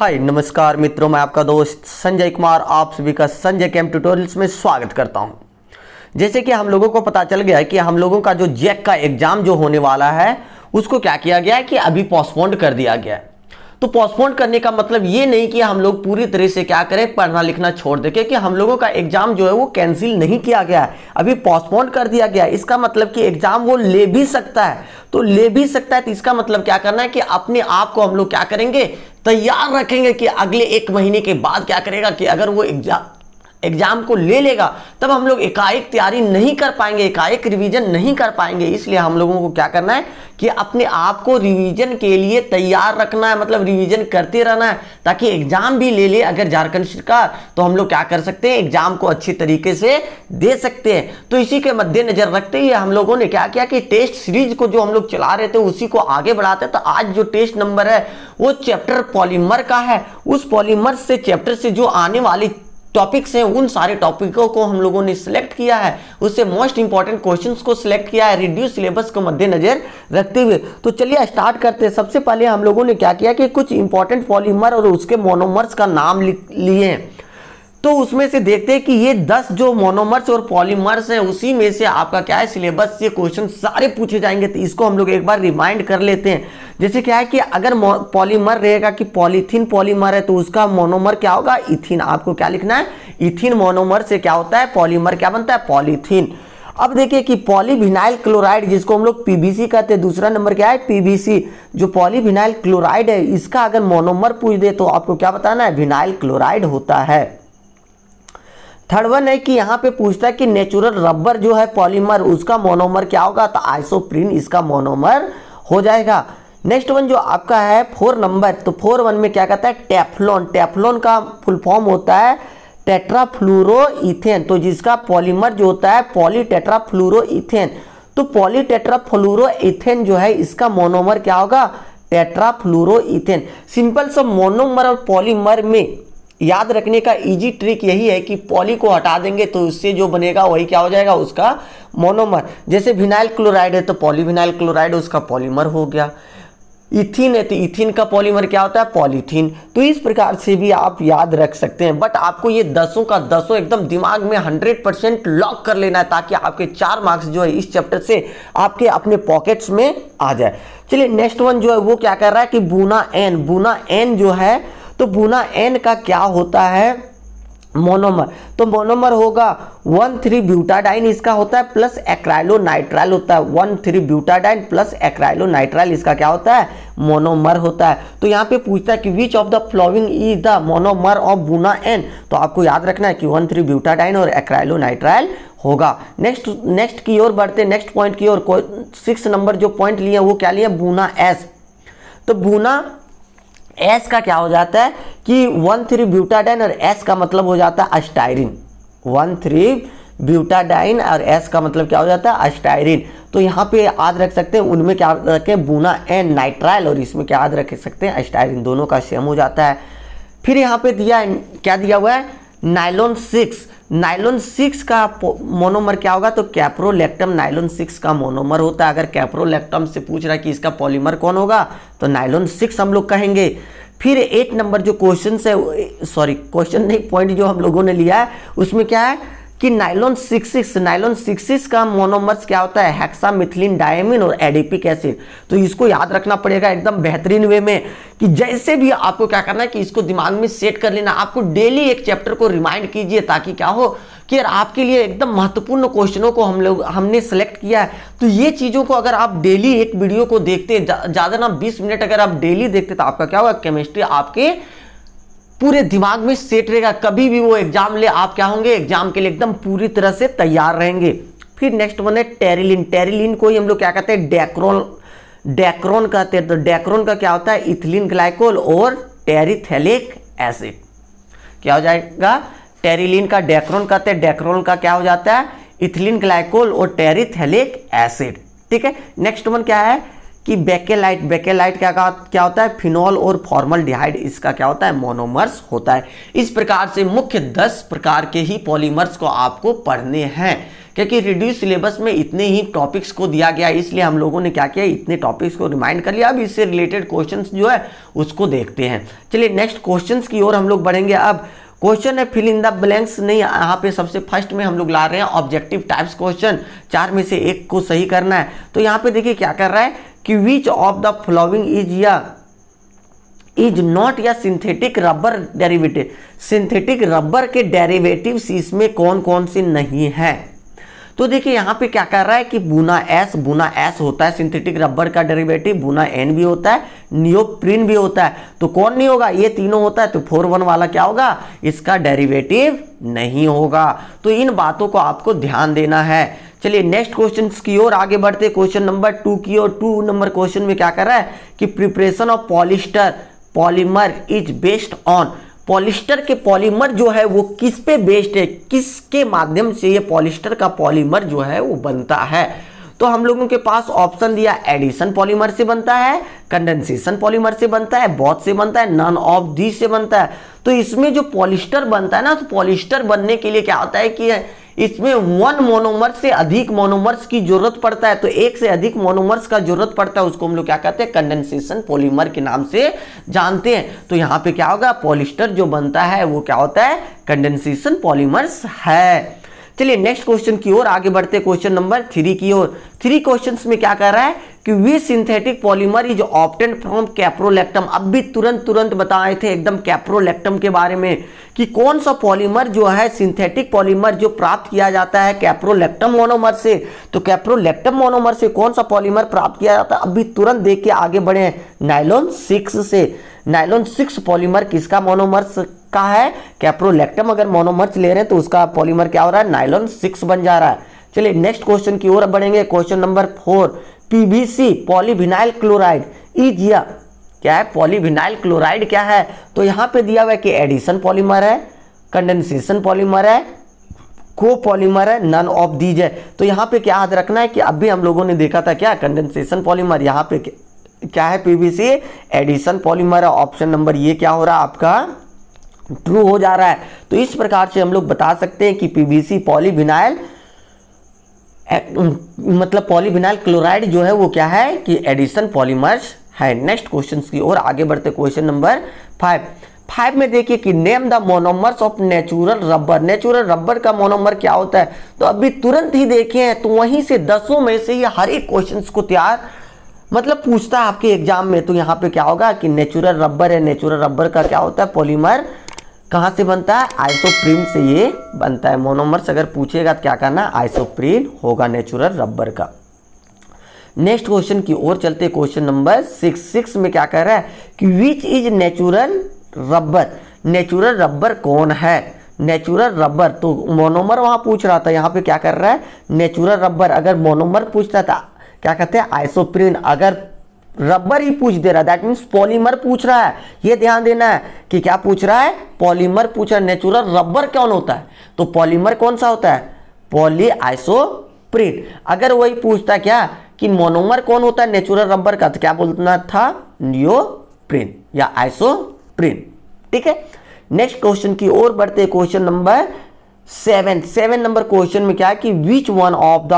हाय नमस्कार मित्रों मैं आपका दोस्त संजय कुमार आप सभी का संजय कैम्प ट्यूटोरियल्स में स्वागत करता हूं जैसे कि हम लोगों को पता चल गया है कि हम लोगों का जो जैक e का एग्जाम जो होने वाला है उसको क्या किया गया है कि अभी पोस्टपोन्ड कर दिया गया है तो पोस्टपोन्ड करने का मतलब ये नहीं कि हम लोग पूरी तरह से क्या करें पढ़ना लिखना छोड़ दें क्योंकि हम लोगों का एग्जाम जो है वो कैंसिल नहीं किया गया है अभी पोस्टपोन्ड कर दिया गया है इसका मतलब कि एग्जाम वो ले भी सकता है तो ले भी सकता है तो इसका मतलब क्या करना है कि अपने आप को हम लोग क्या करेंगे तैयार रखेंगे कि अगले एक महीने के बाद क्या करेगा कि अगर वो एग्जाम एग्जाम को ले लेगा तब हम लोग एकाएक तैयारी नहीं कर पाएंगे एकाएक रिवीजन नहीं कर पाएंगे इसलिए हम लोगों को क्या करना है कि अपने आप को रिवीजन के लिए तैयार रखना है मतलब रिवीजन करते रहना है ताकि एग्जाम भी ले ले अगर झारखंड सरकार तो हम लोग क्या कर सकते हैं एग्जाम को अच्छे तरीके से दे सकते हैं तो इसी के मद्देनजर रखते हुए हम लोगों ने क्या किया कि टेस्ट सीरीज को जो हम लोग चला रहे थे उसी को आगे बढ़ाते तो आज जो टेस्ट नंबर है वो चैप्टर पॉलीमर का है उस पॉलीमर से चैप्टर से जो आने वाली टॉपिक्स हैं उन सारे टॉपिकों को हम लोगों ने सिलेक्ट किया है उससे मोस्ट इंपॉर्टेंट क्वेश्चंस को सिलेक्ट किया है रिड्यूस सिलेबस को मद्देनजर रखते हुए तो चलिए स्टार्ट करते हैं सबसे पहले हम लोगों ने क्या किया कि कुछ इंपॉर्टेंट पॉलीमर और उसके मोनोमर्स का नाम लिए हैं तो उसमें से देखते हैं कि ये दस जो मोनोमर्स और पॉलीमर्स हैं उसी में से आपका क्या है सिलेबस से क्वेश्चन सारे पूछे जाएंगे तो इसको हम लोग एक बार रिमाइंड कर लेते हैं जैसे क्या है कि अगर पॉलीमर रहेगा कि पॉलीथिन पॉलीमर है तो उसका मोनोमर क्या होगा इथिन आपको क्या लिखना है इथिन मोनोमर से क्या होता है पॉलीमर क्या बनता है पॉलीथिन अब देखिए कि पॉलीविनाइल क्लोराइड जिसको हम लोग पीबीसी कहते हैं दूसरा नंबर क्या है पीबीसी जो पॉलीविनाइल क्लोराइड है इसका अगर मोनोमर पूछ दे तो आपको क्या बताना है विनाइल क्लोराइड होता है थर्ड वन है कि यहाँ पे पूछता है कि नेचुरल रबर जो है पॉलीमर उसका मोनोमर क्या होगा तो आइसोप्रीन इसका मोनोमर हो जाएगा नेक्स्ट वन जो आपका है फोर नंबर तो फोर वन में क्या कहता है टेफ्लॉन टेफ्लॉन का फुल फॉर्म होता है टेट्राफ्लूरोन तो जिसका पॉलीमर जो होता है पॉली टेट्राफ्लूरोन तो पॉली टेट्राफ्लूरोइथेन जो है इसका मोनोमर क्या होगा टेट्राफ्लूरोइथेन सिंपल सब मोनोमर और पॉलीमर में याद रखने का इजी ट्रिक यही है कि पॉली को हटा देंगे तो उससे जो बनेगा वही क्या हो जाएगा उसका मोनोमर जैसे विनाइल क्लोराइड है तो पॉलीविनाइल क्लोराइड उसका पॉलीमर हो गया इथिन है तो इथिन का पॉलीमर क्या होता है पॉलीथीन तो इस प्रकार से भी आप याद रख सकते हैं बट आपको ये दसों का दसों एकदम दिमाग में हंड्रेड परसेंट लॉक कर लेना है ताकि आपके चार मार्क्स जो है इस चैप्टर से आपके अपने पॉकेट्स में आ जाए चलिए नेक्स्ट वन जो है वो क्या कर रहा है कि बूना एन बूना एन जो है तो बूना एन का क्या होता है मोनोमर तो मोनोमर होगा वन थ्री ब्यूटाडाइन इसका होता है प्लस एक्राइलो नाइट्राइल होता है one three butadiene plus acrylonitrile इसका क्या होता है मोनोमर होता है तो यहाँ पे पूछता है कि which of the following is the monomer of Buna N तो आपको याद रखना है कि वन थ्री ब्यूटाडाइन और एक्राइलो नाइट्राइल होगा नेक्स्ट नेक्स्ट की ओर बढ़ते नेक्स्ट पॉइंट की ओर सिक्स नंबर जो पॉइंट लिए वो क्या लिए बूना एस तो बूना एस का क्या हो जाता है कि वन थ्री ब्यूटाडाइन और एस का मतलब हो जाता है अस्टायरिन वन थ्री ब्यूटाडाइन और एस का मतलब क्या हो जाता है अस्टायरिन तो यहाँ पे याद रख सकते हैं उनमें क्या रखें बूना एन नाइट्राइल और इसमें क्या याद रख सकते हैं अस्टायरिन दोनों का सेम हो जाता है फिर यहाँ पे दिया क्या दिया हुआ है नाइलोन सिक्स नाइलोन सिक्स का मोनोमर क्या होगा तो कैप्रोलेक्टम नाइलोन सिक्स का मोनोमर होता है अगर कैप्रोलेक्टम से पूछ रहा है कि इसका पॉलीमर कौन होगा तो नाइलोन सिक्स हम लोग कहेंगे फिर एट नंबर जो क्वेश्चन है सॉरी क्वेश्चन नहीं पॉइंट जो हम लोगों ने लिया है उसमें क्या है कि nylon six six nylon six six का मोनोमर्स क्या होता है हेक्सामिथिलिन डायमिन और एडिपिक एसिड तो इसको याद रखना पड़ेगा एकदम बेहतरीन वे में कि जैसे भी आपको क्या करना है कि इसको दिमाग में सेट कर लेना आपको डेली एक चैप्टर को रिमाइंड कीजिए ताकि क्या हो कि यार आपके लिए एकदम महत्वपूर्ण क्वेश्चनों को हम लोग हमने सेलेक्ट किया है तो ये चीज़ों को अगर आप डेली एक वीडियो को देखते ज़्यादा ना 20 मिनट अगर आप डेली देखते तो आपका क्या होगा केमिस्ट्री आपके पूरे दिमाग में सेट रहेगा कभी भी वो एग्जाम ले आप क्या होंगे एग्जाम के लिए एकदम पूरी तरह से तैयार रहेंगे फिर नेक्स्ट वन है टेरिलिन टेरिलिन को ही हम लोग क्या कहते हैं डेक्रोन डेक्रोन कहते हैं तो डेक्रोन का क्या होता है इथिलीन ग्लाइकोल और टेरिथेलिक एसिड क्या हो जाएगा टेरिलिन का डेक्रोन कहते हैं डेक्रोन का क्या हो जाता है इथिलीन ग्लाइकोल और टेरिथेलिक एसिड ठीक है नेक्स्ट वन क्या है कि बेकेलाइट बेकेलाइट क्या क्या होता है फिनॉल और फॉर्मल डिहाइड इसका क्या होता है मोनोमर्स होता है इस प्रकार से मुख्य दस प्रकार के ही पॉलीमर्स को आपको पढ़ने हैं क्योंकि रिड्यूस सिलेबस में इतने ही टॉपिक्स को दिया गया इसलिए हम लोगों ने क्या किया इतने टॉपिक्स को रिमाइंड कर लिया अब इससे रिलेटेड क्वेश्चन जो है उसको देखते हैं चलिए नेक्स्ट क्वेश्चन की ओर हम लोग बढ़ेंगे अब क्वेश्चन है फिल इन द ब्लैंक्स नहीं यहाँ पे सबसे फर्स्ट में हम लोग ला रहे हैं ऑब्जेक्टिव टाइप्स क्वेश्चन चार में से एक को सही करना है तो यहाँ पे देखिए क्या कर रहा है कि which of the following is या इज नॉट या synthetic rubber derivative synthetic rubber के डेरिवेटिव इसमें कौन कौन से नहीं है तो देखिए यहाँ पे क्या कर रहा है कि बुना एस बुना एस होता है सिंथेटिक रबर का डेरिवेटिव बुना एन भी होता है नियोप्रिन भी होता है तो कौन नहीं होगा ये तीनों होता है तो फोर वन वाला क्या होगा इसका डेरिवेटिव नहीं होगा तो इन बातों को आपको ध्यान देना है चलिए नेक्स्ट क्वेश्चन की ओर आगे बढ़ते क्वेश्चन नंबर टू की ओर टू नंबर क्वेश्चन में क्या कर रहा है कि preparation of polyester polymer is based on polyester के पॉलीमर जो है वो किस पे बेस्ड है किसके माध्यम से ये पॉलिस्टर का पॉलीमर जो है वो बनता है तो हम लोगों के पास ऑप्शन दिया एडिशन पॉलीमर से बनता है कंडेंसेशन पॉलीमर से बनता है बॉथ से बनता है नन ऑफ दी से बनता है तो इसमें जो पॉलिस्टर बनता है ना तो पॉलिस्टर बनने के लिए क्या होता है कि इसमें वन मोनोमर्स से अधिक मोनोमर्स की जरूरत पड़ता है तो एक से अधिक मोनोमर्स का जरूरत पड़ता है उसको हम लोग क्या कहते हैं कंडेंसेशन पॉलीमर के नाम से जानते हैं तो यहाँ पे क्या होगा पॉलिस्टर जो बनता है वो क्या होता है कंडेंसेशन पॉलीमर्स है चलिए नेक्स्ट क्वेश्चन की ओर आगे बढ़ते क्वेश्चन नंबर थ्री की ओर थ्री क्वेश्चन में क्या कर रहा है कि we synthetic polymer is obtained from caprolactam अब भी तुरंत तुरंत बताए थे एकदम कैप्रोलेक्टम के बारे में कि कौन सा पॉलीमर जो है सिंथेटिक पॉलीमर जो प्राप्त किया जाता है कैप्रोलेक्टम मोनोमर से तो कैप्रोलेक्टम मोनोमर से कौन सा पॉलीमर प्राप्त किया जाता है अभी तुरंत देख के आगे बढ़े नाइलोन सिक्स से नाइलोन सिक्स पॉलीमर किसका मोनोमर का है कैप्रोलेक्टम अगर मोनोमर्स ले रहे हैं तो उसका पॉलीमर क्या हो रहा है नाइलॉन सिक्स बन जा रहा है चलिए नेक्स्ट क्वेश्चन की ओर बढ़ेंगे question number four PVC polyvinyl chloride is या क्या है पॉलीविनाइल क्लोराइड क्या है तो यहां पे दिया हुआ है कि एडिशन पॉलीमर है कंडेंसेशन पॉलीमर है को पॉलीमर है नन ऑफ दीज है तो यहां पे क्या याद रखना है कि अभी हम लोगों ने देखा था क्या कंडेंसेशन पॉलीमर यहां पे क्या है पीबीसी एडिशन पॉलीमर है ऑप्शन नंबर ये क्या हो रहा है आपका ट्रू हो जा रहा है तो इस प्रकार से हम लोग बता सकते हैं कि पीवीसी पॉलीविनाइल मतलब पॉलीविनाइल क्लोराइड जो है वो क्या है कि एडिशन पॉलीमर्स है नेक्स्ट क्वेश्चन की ओर आगे बढ़ते क्वेश्चन नंबर फाइव फाइव में देखिए कि name the monomers of natural rubber natural rubber का मोनोमर क्या होता है तो अभी तुरंत ही देखे हैं तो वहीं से दसों में से ये हर एक क्वेश्चन को तैयार मतलब पूछता है आपके एग्जाम में तो यहाँ पे क्या होगा कि नेचुरल रबर है नेचुरल रबर का क्या होता है पॉलीमर कहाँ से बनता है आइसोप्रीन से ये बनता है मोनोमर्स अगर पूछेगा तो क्या करना आइसोप्रीन होगा नेचुरल रबर का नेक्स्ट क्वेश्चन की ओर चलते क्वेश्चन नंबर सिक्स सिक्स में क्या कह रहा है कि which is natural rubber natural rubber कौन है नेचुरल रबर तो मोनोमर वहां पूछ रहा था यहाँ पे क्या कर रहा है नेचुरल रबर अगर मोनोमर पूछता था क्या कहते हैं आइसोप्रीन अगर रबर ही पूछ दे रहा है दैट मीन्स पॉलीमर पूछ रहा है ये ध्यान देना है कि क्या पूछ रहा है पॉलीमर पूछ रहा है नेचुरल रबर कौन होता है तो पॉलीमर कौन सा होता है पॉली आइसोप्रिट अगर वही पूछता क्या कि मोनोमर कौन होता है नेचुरल रबर का तो क्या बोलना था नियो प्रिंट या आइसो प्रिंट ठीक है नेक्स्ट क्वेश्चन की ओर बढ़ते question number seven seven number question में क्या है कि which one of the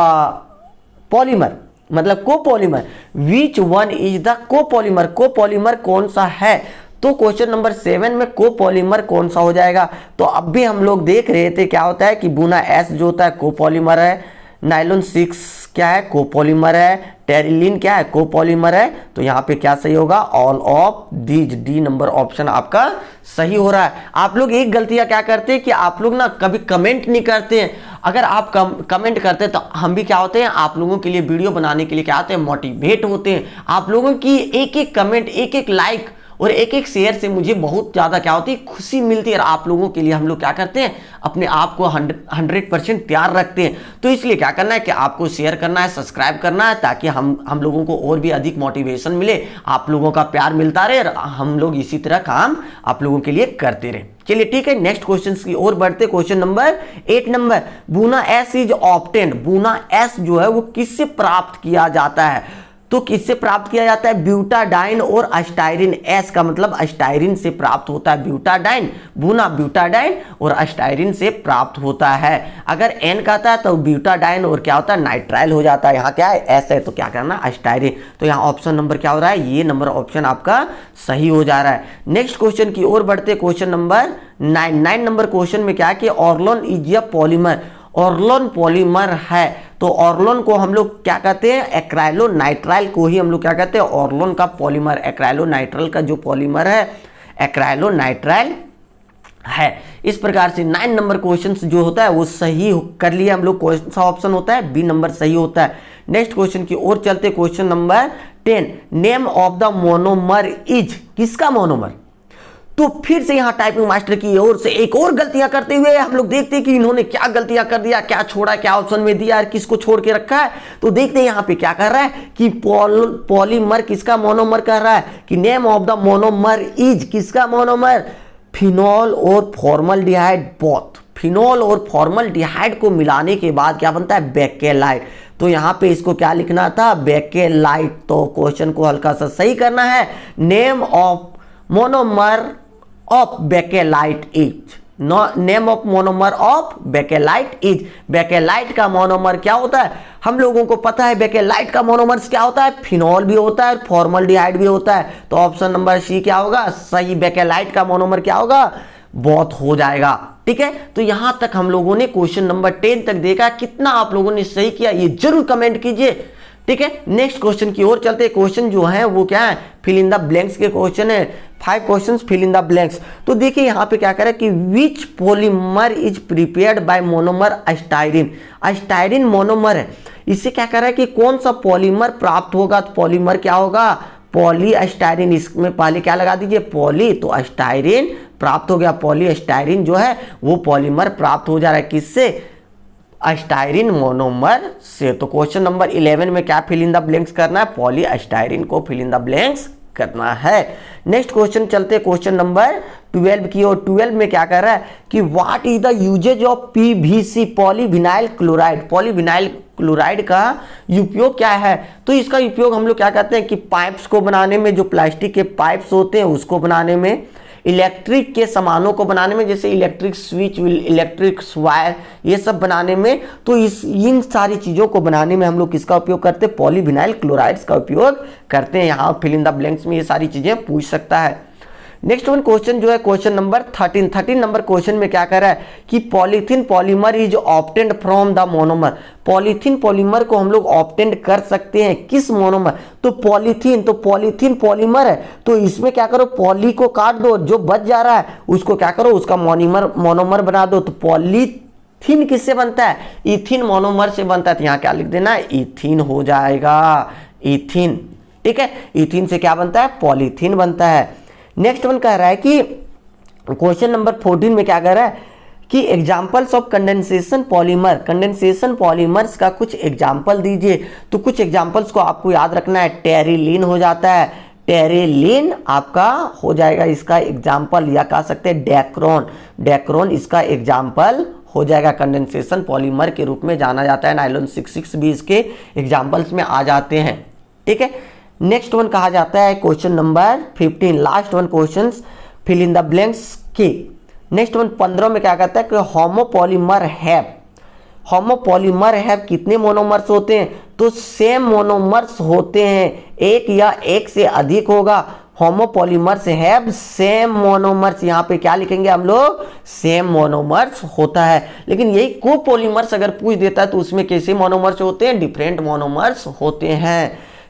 polymer मतलब copolymer which one is the copolymer copolymer कौन सा है तो क्वेश्चन नंबर सेवन में कोपोलीमर कौन सा हो जाएगा तो अब भी हम लोग देख रहे थे क्या होता है कि बुना एस जो होता है कोपोलीमर है नाइलोन सिक्स क्या है कोपोलीमर है टेरिलिन क्या है कोपोलीमर है तो यहाँ पे क्या सही होगा all of these D number option आपका सही हो रहा है आप लोग एक गलतियाँ क्या करते हैं कि आप लोग ना कभी कमेंट नहीं करते हैं अगर आप कम कमेंट करते हैं तो हम भी क्या होते हैं आप लोगों के लिए वीडियो बनाने के लिए क्या होते हैं मोटिवेट होते हैं आप लोगों की एक एक कमेंट एक एक लाइक like, और एक एक शेयर से मुझे बहुत ज़्यादा क्या होती है खुशी मिलती है और आप लोगों के लिए हम लोग क्या करते हैं अपने आप को हंड्रेड परसेंट तैयार रखते हैं तो इसलिए क्या करना है कि आपको शेयर करना है सब्सक्राइब करना है ताकि हम हम लोगों को और भी अधिक मोटिवेशन मिले आप लोगों का प्यार मिलता रहे और हम लोग इसी तरह काम आप लोगों के लिए करते रहे चलिए ठीक है नेक्स्ट क्वेश्चन की ओर बढ़ते question number eight number Buna S is obtained Buna S जो है वो किससे प्राप्त किया जाता है तो किससे प्राप्त किया जाता है ब्यूटाडाइन और अस्टायरिन एस का मतलब अस्टायरिन से प्राप्त होता है ब्यूटाडाइन बुना ब्यूटाडाइन और अस्टायरिन से प्राप्त होता है अगर एन कहता है तो ब्यूटाडाइन और क्या होता है नाइट्राइल हो जाता है यहाँ क्या है एस है तो क्या करना अस्टायरिन तो यहाँ ऑप्शन नंबर क्या हो रहा है ये नंबर ऑप्शन आपका सही हो जा रहा है नेक्स्ट क्वेश्चन की ओर बढ़ते question number nine nine number question में क्या है कि Orlon is a polymer Orlon polymer है तो ऑर्लोन को हम लोग क्या कहते हैं एक्राइलो नाइट्राइल को ही हम लोग क्या कहते हैं ऑर्लोन का पॉलीमर एक्राइलो नाइट्राइल का जो पॉलीमर है एक्राइलो नाइट्राइल है इस प्रकार से नाइन नंबर क्वेश्चन जो होता है वो सही कर लिया हम लोग कौन सा ऑप्शन होता है बी नंबर सही होता है नेक्स्ट क्वेश्चन की ओर चलते question number ten name of the monomer is किसका मोनोमर तो फिर से यहाँ टाइपिंग मास्टर की ओर से एक और गलतियां करते हुए हम लोग देखते हैं कि इन्होंने क्या गलतियां कर दिया क्या छोड़ा क्या ऑप्शन में दिया और किसको छोड़ के रखा है तो देखते हैं यहाँ पे क्या कर रहा है कि पॉल पॉलीमर किसका मोनोमर कर रहा है कि name of the monomer is किसका मोनोमर फिनॉल और फॉर्मल डिहाइड बॉथ फिनॉल और फॉर्मल डिहाइड को मिलाने के बाद क्या बनता है बैकेलाइट तो यहां पे इसको क्या लिखना था बैकेलाइट तो क्वेश्चन को हल्का सा सही करना है name of monomer of Bakelite is name of monomer of Bakelite is Bakelite का मोनोमर क्या होता है हम लोगों को पता है बेकेलाइट का मोनोमर्स क्या होता है फिनॉल भी होता है फॉर्मल डिहाइड भी होता है तो ऑप्शन नंबर सी क्या होगा सही बेकेलाइट का मोनोमर क्या होगा बहुत हो जाएगा ठीक है तो यहां तक हम लोगों ने क्वेश्चन नंबर टेन तक देखा कितना आप लोगों ने सही किया ये जरूर कमेंट कीजिए ठीक है नेक्स्ट क्वेश्चन की ओर चलते क्वेश्चन जो है वो क्या है फिल इन द ब्लैंक्स के क्वेश्चन है five question fill in the blanks तो देखिए यहाँ पे क्या करें कि which polymer is prepare by monomer styrene styrene monomer है इससे क्या कर रहा है कि कौन सा पॉलीमर प्राप्त होगा तो पॉलीमर क्या होगा पॉली अस्टाइरिन इसमें पहले क्या लगा दीजिए पॉली तो अस्टाइरिन प्राप्त हो गया पॉली अस्टाइरिन जो है वो पॉलीमर प्राप्त हो जा रहा है किससे अस्टाइरिन मोनोमर से तो क्वेश्चन नंबर इलेवन में क्या फिल इन द ब्लैंक्स करना है पॉली अस्टाइरिन को फिल इन द ब्लैंक्स करना है नेक्स्ट क्वेश्चन चलते क्वेश्चन नंबर ट्वेल्व की और ट्वेल्व में क्या कह रहा है कि what is the uses of PVC polyvinyl chloride polyvinyl chloride का उपयोग क्या है तो इसका उपयोग हम लोग क्या कहते हैं कि पाइप्स को बनाने में जो प्लास्टिक के पाइप्स होते हैं उसको बनाने में इलेक्ट्रिक के सामानों को बनाने में जैसे इलेक्ट्रिक स्विच इलेक्ट्रिक वायर ये सब बनाने में तो इस इन सारी चीज़ों को बनाने में हम लोग किसका उपयोग करते हैं पॉलीविनाइल क्लोराइड्स का उपयोग करते हैं यहाँ फिलिंदा ब्लैंक्स में ये सारी चीज़ें पूछ सकता है नेक्स्ट वन क्वेश्चन जो है question number thirteen thirteen number question में क्या कह रहा है कि polythene polymer is obtained from the monomer polythene polymer को हम लोग ऑप्टेंड कर सकते हैं किस मोनोमर तो पॉलीथिन तो पॉलीथिन पॉलीमर है तो इसमें क्या करो पॉली को काट दो जो बच जा रहा है उसको क्या करो उसका मोनिमर मोनोमर बना दो तो पॉली थीन किससे बनता है इथिन मोनोमर से बनता है तो यहाँ क्या लिख देना इथिन हो जाएगा इथिन ठीक है इथिन से क्या बनता है पॉलीथिन बनता है नेक्स्ट वन कह रहा है कि क्वेश्चन नंबर फोर्टीन में क्या कह रहा है कि examples of condensation polymer condensation polymers का कुछ एग्जाम्पल दीजिए तो कुछ एग्जाम्पल्स को आपको याद रखना है टेरिलीन हो जाता है टेरेलिन आपका हो जाएगा इसका एग्जाम्पल या कह सकते हैं डेक्रोन डेक्रोन इसका एग्जाम्पल हो जाएगा कंडेंसेशन पॉलीमर के रूप में जाना जाता है नाइलोन सिक्स सिक्स भी इसके एग्जाम्पल्स में आ जाते हैं ठीक है नेक्स्ट वन कहा जाता है question number fifteen last one question fill in the blanks के नेक्स्ट वन पंद्रह में क्या कहता है कि होमोपोलीमर हैव होमोपोलीमर हैव कितने मोनोमर्स होते हैं तो सेम मोनोमर्स होते हैं एक या एक से अधिक होगा होमोपोलीमर्स हैव सेम मोनोमर्स यहाँ पे क्या लिखेंगे हम लोग सेम मोनोमर्स होता है लेकिन यही कोपोलीमर्स अगर पूछ देता है तो उसमें कैसे मोनोमर्स होते हैं डिफरेंट मोनोमर्स होते हैं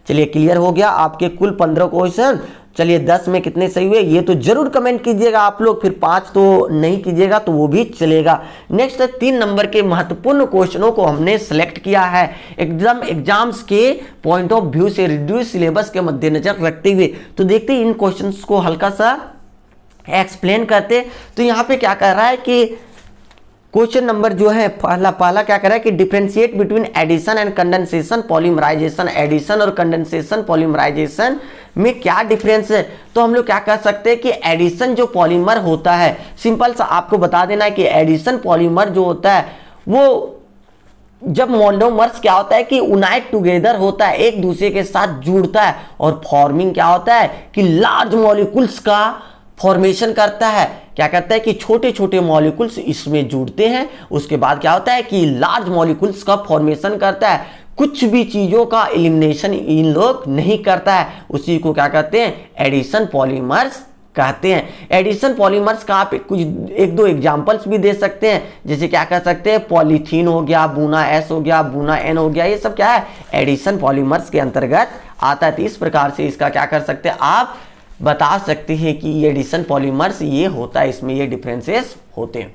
चलिए क्लियर हो गया आपके कुल पंद्रह क्वेश्चन चलिए दस में कितने सही हुए ये तो जरूर कमेंट कीजिएगा आप लोग फिर पांच तो नहीं कीजिएगा तो वो भी चलेगा नेक्स्ट तीन नंबर के महत्वपूर्ण क्वेश्चनों को हमने सेलेक्ट किया है एकदम एग्जाम्स के पॉइंट ऑफ व्यू से रिड्यूस सिलेबस के मद्देनजर रखते हुए तो देखते इन क्वेश्चन को हल्का सा एक्सप्लेन करते तो यहाँ पे क्या कर रहा है कि क्वेश्चन नंबर जो है पहला पहला क्या करा है कि differentiate between addition and condensation polymerization addition और कंडेंसेशन पॉलीमराइजेशन में क्या डिफरेंस है तो हम लोग क्या कह सकते हैं कि एडिशन जो पॉलीमर होता है सिंपल सा आपको बता देना है कि एडिशन पॉलीमर जो होता है वो जब मोनोमर्स क्या होता है कि यूनाइट टुगेदर होता है एक दूसरे के साथ जुड़ता है और फॉर्मिंग क्या होता है कि लार्ज मॉलिकुल्स का फॉर्मेशन करता है क्या करता है कि छोटे छोटे मॉलिकुल्स इसमें जुड़ते हैं उसके बाद क्या होता है कि लार्ज मॉलिकुल्स का फॉर्मेशन करता है कुछ भी चीज़ों का एलिमिनेशन इन लोग नहीं करता है उसी को क्या कहते हैं एडिशन पॉलीमर्स कहते हैं एडिशन पॉलीमर्स का आप कुछ एक दो एग्जाम्पल्स भी दे सकते हैं जैसे क्या कह सकते हैं पॉलीथीन हो गया बूना एस हो गया बूना एन हो गया ये सब क्या है एडिशन पॉलीमर्स के अंतर्गत आता है तो इस प्रकार से इसका क्या कर सकते हैं आप बता सकते हैं कि ये एडिशन पॉलीमर्स ये होता है इसमें ये डिफरेंसेस होते हैं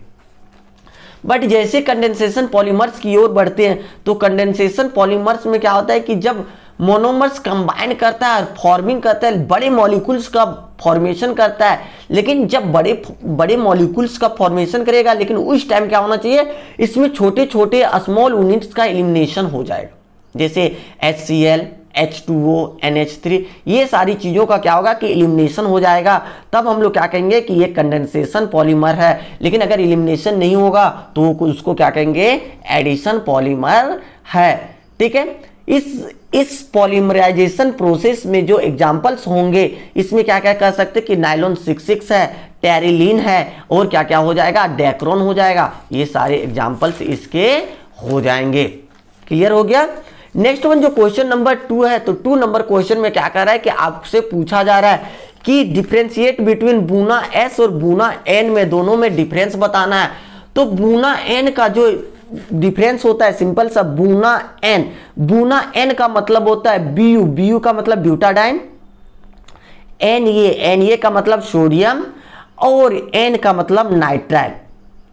बट जैसे कंडेंसेशन पॉलीमर्स की ओर बढ़ते हैं तो कंडेंसेशन पॉलीमर्स में क्या होता है कि जब मोनोमर्स कंबाइन करता है और फॉर्मिंग करता है बड़े मॉलिक्यूल्स का फॉर्मेशन करता है लेकिन जब बड़े बड़े मॉलिक्यूल्स का फॉर्मेशन करेगा लेकिन उस टाइम क्या होना चाहिए इसमें छोटे छोटे स्मॉल यूनिट्स का एलिमिनेशन हो जाएगा जैसे H C L H two O N H three ये सारी चीज़ों का क्या होगा कि इलिमिनेशन हो जाएगा तब हम लोग क्या कहेंगे कि ये कंडेंसेशन पॉलीमर है लेकिन अगर इलिमिनेशन नहीं होगा तो उसको क्या कहेंगे एडिशन पॉलीमर है ठीक है इस इस पॉलीमराइजेशन प्रोसेस में जो एग्जाम्पल्स होंगे इसमें क्या क्या कह सकते कि नाइलोन सिक्स सिक्स है टेरिलीन है और क्या क्या हो जाएगा डेक्रोन हो जाएगा ये सारे एग्जाम्पल्स इसके हो जाएंगे क्लियर हो गया नेक्स्ट वन जो क्वेश्चन नंबर टू है तो टू नंबर क्वेश्चन में क्या कर रहा है कि आपसे पूछा जा रहा है कि डिफ्रेंशिएट बिटवीन बूना एस और बूना एन में दोनों में डिफरेंस बताना है तो बूना एन का जो डिफरेंस होता है सिंपल सा बूना एन बूना एन का मतलब होता है बी यू बी यू का मतलब butadiene N A N A का मतलब सोडियम और एन का मतलब नाइट्राइल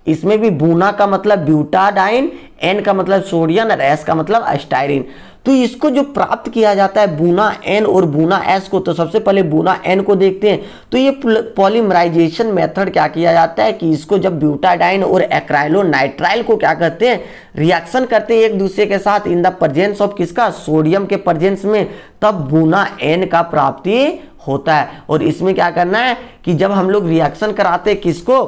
इसमें भी बूना का मतलब ब्यूटाडाइन एन का मतलब सोडियम और एस का मतलब अस्टायरिन तो इसको जो प्राप्त किया जाता है बूना एन और बूना एस को तो सबसे पहले बूना एन को देखते हैं तो ये पॉलीमराइजेशन मेथड क्या किया जाता है कि इसको जब ब्यूटाडाइन और एक्राइलो नाइट्राइल को क्या करते हैं रिएक्शन करते हैं एक दूसरे के साथ इन द प्रजेंस ऑफ किसका सोडियम के प्रजेंस में तब बूना एन का प्राप्ति होता है और इसमें क्या करना है कि जब हम लोग रिएक्शन कराते हैं किसको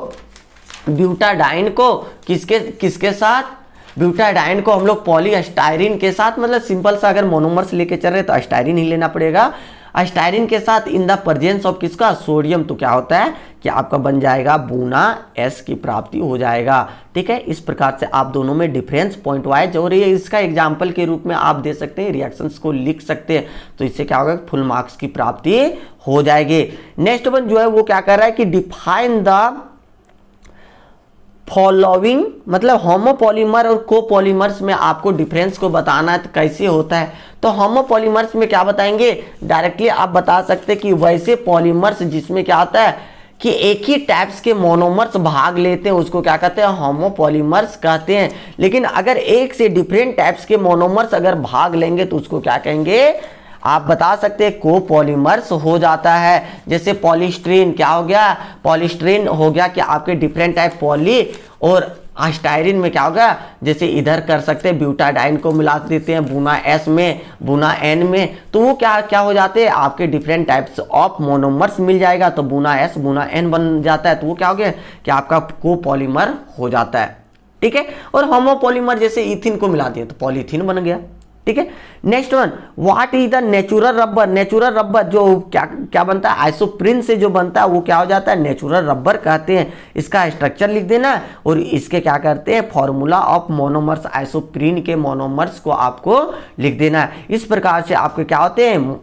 ब्यूटाडाइन को किसके किसके साथ ब्यूटाडाइन को हम लोग पॉलीस्टायरिन के साथ मतलब सिंपल सा अगर मोनोमर्स लेके चल रहे तो अस्टायरिन ही लेना पड़ेगा अस्टायरिन के साथ इन द प्रजेंस ऑफ किसका सोडियम तो क्या होता है कि आपका बन जाएगा बूना एस की प्राप्ति हो जाएगा ठीक है इस प्रकार से आप दोनों में डिफरेंस पॉइंट वाइज और ये इसका एग्जाम्पल के रूप में आप दे सकते हैं रिएक्शंस को लिख सकते हैं तो इससे क्या होगा फुल मार्क्स की प्राप्ति हो जाएगी नेक्स्ट वन जो है वो क्या कर रहा है कि डिफाइन द फॉलोविंग मतलब होमोपॉलीमर और कोपॉलीमर्स में आपको डिफरेंस को बताना है तो कैसे होता है तो होमोपॉलीमर्स में क्या बताएंगे डायरेक्टली आप बता सकते हैं कि वैसे पॉलीमर्स जिसमें क्या होता है कि एक ही टाइप्स के मोनोमर्स भाग लेते हैं उसको क्या कहते हैं होमोपॉलीमर्स कहते हैं लेकिन अगर एक से डिफरेंट टाइप्स के मोनोमर्स अगर भाग लेंगे तो उसको क्या कहेंगे आप बता सकते हैं कोपोलीमर्स हो जाता है जैसे पॉलिस्ट्रीन क्या हो गया पॉलिस्ट्रीन हो गया कि आपके डिफरेंट टाइप पॉली और आस्टायरिन में क्या होगा जैसे इधर कर सकते हैं ब्यूटाडाइन को मिला देते हैं बुना एस में बुना एन में तो वो क्या क्या हो जाते हैं आपके डिफरेंट टाइप्स ऑफ मोनोमर्स मिल जाएगा तो बुना एस बुना एन बन जाता है तो वो क्या हो गया कि आपका कोपोलीमर हो जाता है ठीक है और होमोपोलीमर जैसे इथिन को मिला दिए तो पॉलीथिन बन गया ठीक है next one what is the natural rubber natural rubber जो क्या क्या बनता है आइसोप्रिन से जो बनता है वो क्या हो जाता है नेचुरल रबर कहते हैं इसका स्ट्रक्चर लिख देना और इसके क्या करते हैं फॉर्मूला ऑफ मोनोमर्स आइसोप्रिन के मोनोमर्स को आपको लिख देना है इस प्रकार से आपके क्या होते हैं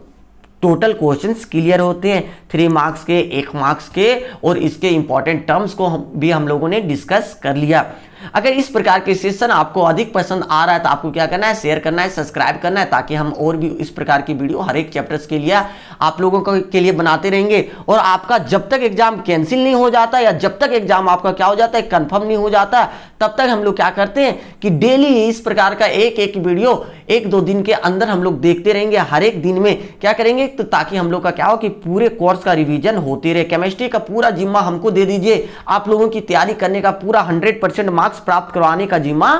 टोटल क्वेश्चंस क्लियर होते हैं थ्री मार्क्स के एक मार्क्स के और इसके इंपॉर्टेंट टर्म्स को हम, भी हम लोगों ने डिस्कस कर लिया अगर इस प्रकार के सेशन आपको अधिक पसंद आ रहा है तो आपको क्या करना है शेयर करना है सब्सक्राइब करना है ताकि हम और भी इस प्रकार की वीडियो हर एक चैप्टर्स के लिए आप लोगों के लिए बनाते रहेंगे और आपका जब तक एग्जाम कैंसिल नहीं हो जाता या जब तक एग्जाम आपका क्या हो जाता है कन्फर्म नहीं हो जाता तब तक हम लोग क्या करते हैं कि डेली इस प्रकार का एक एक वीडियो एक दो दिन के अंदर हम लोग देखते रहेंगे हर एक दिन में क्या करेंगे तो ताकि हम लोग का क्या हो कि पूरे कोर्स का रिवीजन होते रहे केमिस्ट्री का पूरा जिम्मा हमको दे दीजिए आप लोगों की तैयारी करने का पूरा हंड्रेड मार्क्स मार्क्स प्राप्त करवाने का जिम्मा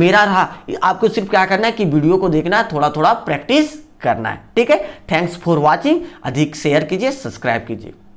मेरा रहा आपको सिर्फ क्या करना है कि वीडियो को देखना है थोड़ा थोड़ा प्रैक्टिस करना है ठीक है थैंक्स फॉर वॉचिंग अधिक शेयर कीजिए सब्सक्राइब कीजिए